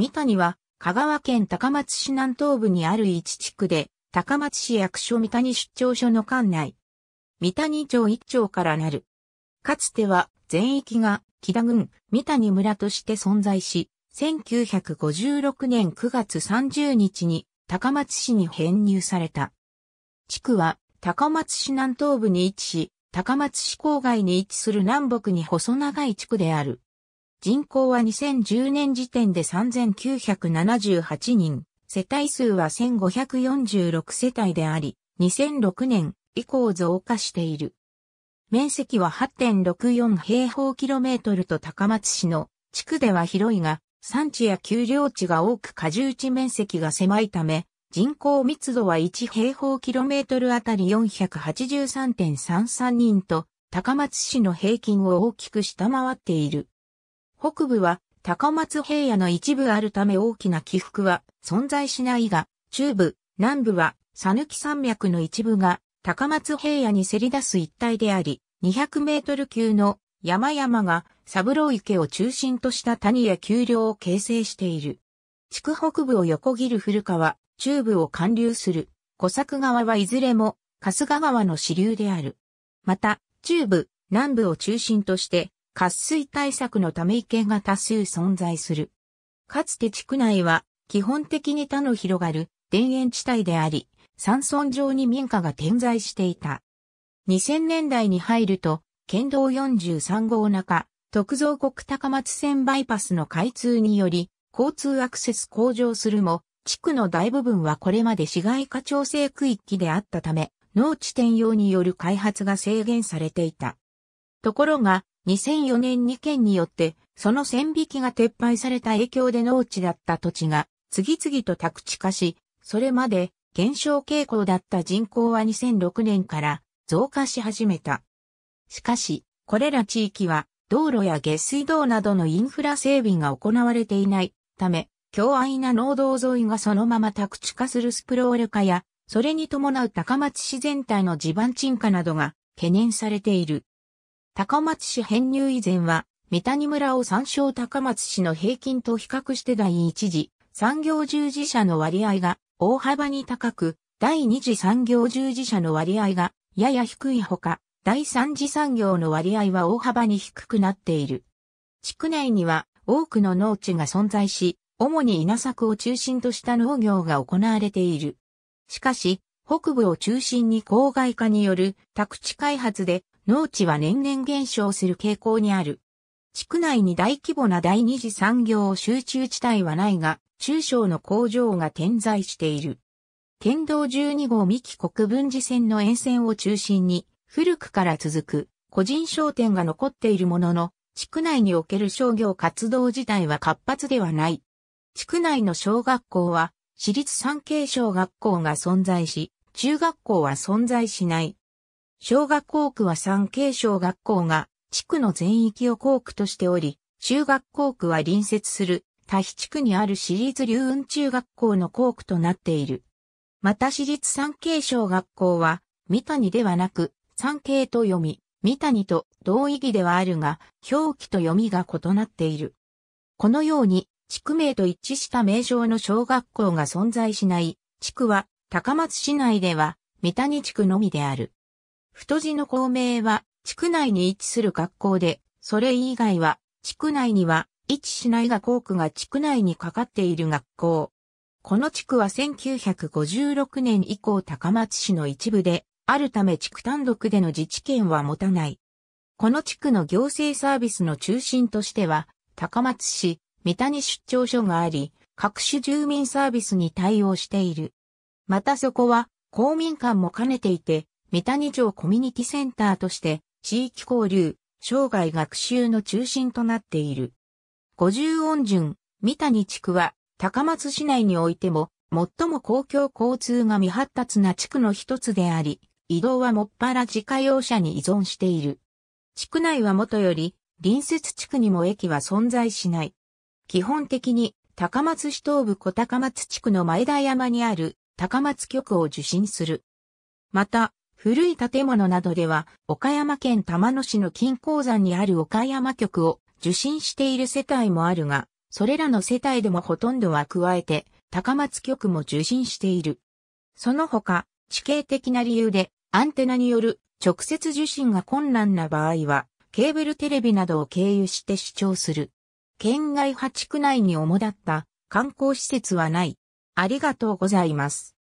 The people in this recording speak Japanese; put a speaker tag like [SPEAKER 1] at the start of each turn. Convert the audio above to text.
[SPEAKER 1] 三谷は、香川県高松市南東部にある一地区で、高松市役所三谷出張所の管内。三谷町一町からなる。かつては、全域が、木田郡、三谷村として存在し、1956年9月30日に、高松市に編入された。地区は、高松市南東部に位置し、高松市郊外に位置する南北に細長い地区である。人口は2010年時点で3978人、世帯数は1546世帯であり、2006年以降増加している。面積は8.64平方キロメートルと高松市の地区では広いが、産地や丘陵地が多く過重地面積が狭いため、人口密度は1平方キロメートルあたり483.33人と、高松市の平均を大きく下回っている。北部は高松平野の一部あるため大きな起伏は存在しないが、中部、南部は、さぬき山脈の一部が高松平野にせり出す一帯であり、200メートル級の山々がサブロ池を中心とした谷や丘陵を形成している。地区北部を横切る古川、中部を貫流する小作川はいずれも春日川の支流である。また、中部、南部を中心として渇水対策のため池が多数存在する。かつて地区内は基本的に他の広がる田園地帯であり、山村上に民家が点在していた。2000年代に入ると、県道43号中、特造国高松線バイパスの開通により、交通アクセス向上するも、地区の大部分はこれまで市街化調整区域であったため、農地転用による開発が制限されていた。ところが、2004年に県によって、その線引きが撤廃された影響で農地だった土地が、次々と宅地化し、それまで減少傾向だった人口は2006年から増加し始めた。しかし、これら地域は道路や下水道などのインフラ整備が行われていないため、強安な農道沿いがそのまま宅地化するスプロール化や、それに伴う高松市全体の地盤沈下などが懸念されている。高松市編入以前は、三谷村を参照高松市の平均と比較して第一次産業従事者の割合が大幅に高く、第二次産業従事者の割合がやや低いほか、第三次産業の割合は大幅に低くなっている。地区内には多くの農地が存在し、主に稲作を中心とした農業が行われている。しかし、北部を中心に郊外化による宅地開発で農地は年々減少する傾向にある。地区内に大規模な第二次産業集中地帯はないが、中小の工場が点在している。県道12号三木国分寺線の沿線を中心に、古くから続く個人商店が残っているものの、地区内における商業活動自体は活発ではない。地区内の小学校は、私立産経小学校が存在し、中学校は存在しない。小学校区は三景小学校が地区の全域を校区としており、中学校区は隣接する多比地区にある私立流雲中学校の校区となっている。また私立三景小学校は、三谷ではなく、三景と読み、三谷と同意義ではあるが、表記と読みが異なっている。このように、地区名と一致した名称の小学校が存在しない、地区は、高松市内では、三谷地区のみである。太字の校名は、地区内に位置する学校で、それ以外は、地区内には、位置しないが校区が地区内にかかっている学校。この地区は1956年以降高松市の一部で、あるため地区単独での自治権は持たない。この地区の行政サービスの中心としては、高松市、三谷出張所があり、各種住民サービスに対応している。またそこは、公民館も兼ねていて、三谷町コミュニティセンターとして地域交流、生涯学習の中心となっている。五十音順、三谷地区は高松市内においても最も公共交通が未発達な地区の一つであり、移動はもっぱら自家用車に依存している。地区内はもとより、隣接地区にも駅は存在しない。基本的に高松市東部小高松地区の前田山にある高松局を受信する。また、古い建物などでは、岡山県玉野市の金鉱山にある岡山局を受信している世帯もあるが、それらの世帯でもほとんどは加えて、高松局も受信している。その他、地形的な理由で、アンテナによる直接受信が困難な場合は、ケーブルテレビなどを経由して視聴する。県外8区内に主だった観光施設はない。ありがとうございます。